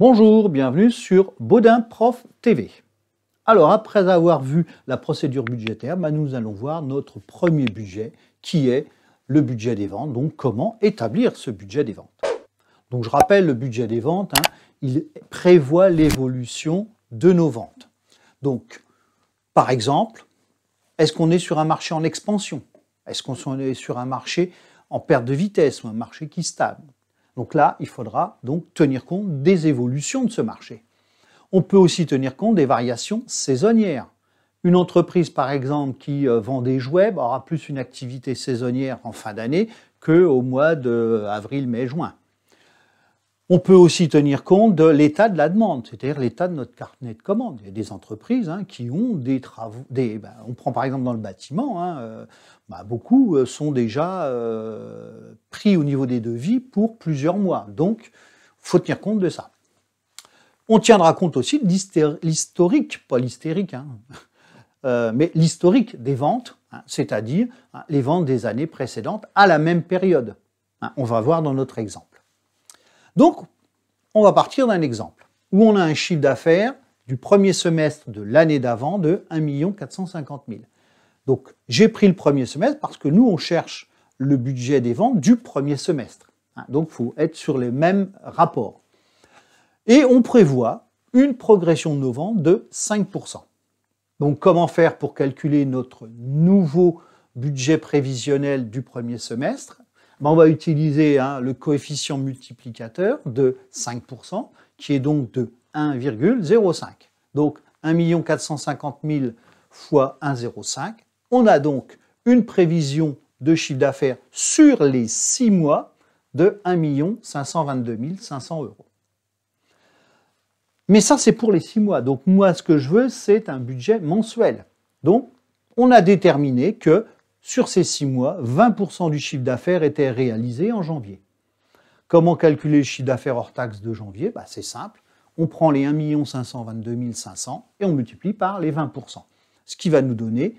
Bonjour, bienvenue sur Baudin Prof TV. Alors, après avoir vu la procédure budgétaire, bah, nous allons voir notre premier budget qui est le budget des ventes. Donc, comment établir ce budget des ventes Donc, je rappelle le budget des ventes, hein, il prévoit l'évolution de nos ventes. Donc, par exemple, est-ce qu'on est sur un marché en expansion Est-ce qu'on est sur un marché en perte de vitesse ou un marché qui stagne donc là, il faudra donc tenir compte des évolutions de ce marché. On peut aussi tenir compte des variations saisonnières. Une entreprise, par exemple, qui euh, vend des jouets bah, aura plus une activité saisonnière en fin d'année qu'au mois d'avril, mai, juin. On peut aussi tenir compte de l'état de la demande, c'est-à-dire l'état de notre carnet de commande. Il y a des entreprises hein, qui ont des travaux. Des, ben, on prend par exemple dans le bâtiment, hein, euh, ben, beaucoup euh, sont déjà euh, pris au niveau des devis pour plusieurs mois. Donc, faut tenir compte de ça. On tiendra compte aussi de l'historique, pas l'hystérique, hein, mais l'historique des ventes, c'est-à-dire les ventes des années précédentes à la même période. on va voir dans notre exemple. Donc, on va partir d'un exemple où on a un chiffre d'affaires du premier semestre de l'année d'avant de 1 450 000. Donc, j'ai pris le premier semestre parce que nous, on cherche le budget des ventes du premier semestre. Hein. Donc, il faut être sur les mêmes rapports. Et on prévoit une progression de nos ventes de 5%. Donc, comment faire pour calculer notre nouveau budget prévisionnel du premier semestre on va utiliser hein, le coefficient multiplicateur de 5%, qui est donc de 1,05. Donc 1 450 000 fois 1,05. On a donc une prévision de chiffre d'affaires sur les 6 mois de 1 522 500 euros. Mais ça, c'est pour les 6 mois. Donc moi, ce que je veux, c'est un budget mensuel. Donc, on a déterminé que sur ces six mois, 20% du chiffre d'affaires était réalisé en janvier. Comment calculer le chiffre d'affaires hors taxe de janvier bah, C'est simple. On prend les 1 522 500 et on multiplie par les 20%, ce qui va nous donner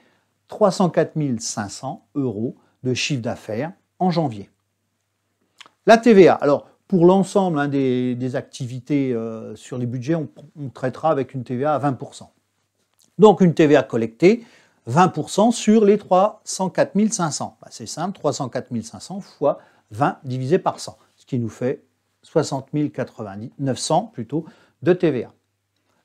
304 500 euros de chiffre d'affaires en janvier. La TVA. Alors, pour l'ensemble hein, des, activités euh, sur les budgets, on, traitera avec une TVA à 20%. Donc, une TVA collectée, 20% sur les 304 500. Bah, c'est simple, 304 500 fois 20 divisé par 100, ce qui nous fait 60 900 plutôt de TVA.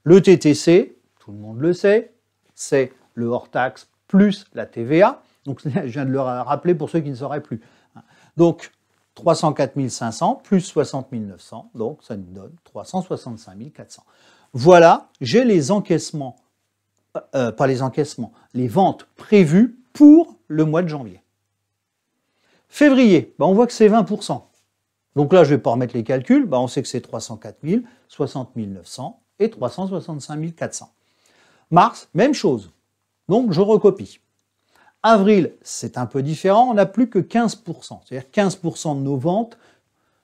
Le TTC, tout le monde le sait, c'est le hors-taxe plus la TVA. Donc, je viens de le rappeler pour ceux qui ne sauraient plus. Hein. Donc, 304 500 plus 60 900, donc ça nous donne 365 400. Voilà, j'ai les encaissements euh, pas les encaissements, les ventes prévues pour le mois de janvier. Février, bah, on voit que c'est 20%. Donc là, je ne vais pas remettre les calculs, bah, on sait que c'est 304 000, 60 900 et 365 400. Mars, même chose. Donc je recopie. Avril, c'est un peu différent, on n'a plus que 15%. C'est-à-dire 15% de nos ventes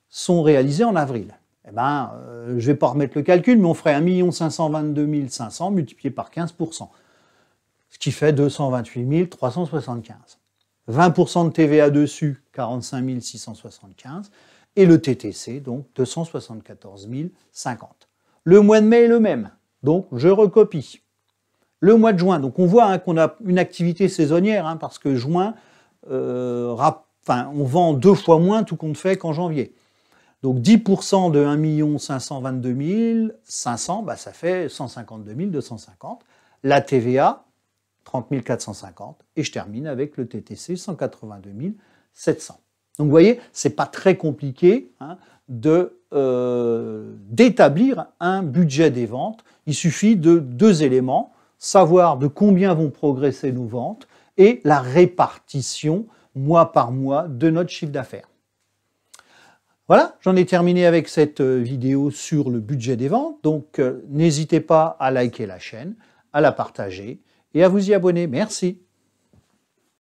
sont réalisées en avril eh ben, euh, je ne vais pas remettre le calcul, mais on ferait 1 522 500 multiplié par 15%, ce qui fait 228 375. 20% de TVA dessus, 45 675, et le TTC, donc 274 050. Le mois de mai est le même, donc je recopie. Le mois de juin, donc on voit hein, qu'on a une activité saisonnière, hein, parce que juin, euh, on vend deux fois moins tout compte fait qu'en janvier. Donc 10% de 1 522 500, ça fait 152 250. La TVA, 30 450. Et je termine avec le TTC, 182 700. Donc vous voyez, ce n'est pas très compliqué hein, euh, d'établir un budget des ventes. Il suffit de deux éléments, savoir de combien vont progresser nos ventes et la répartition mois par mois de notre chiffre d'affaires. Voilà, j'en ai terminé avec cette euh, vidéo sur le budget des ventes. Donc, euh, n'hésitez pas à liker la chaîne, à la partager et à vous y abonner. Merci.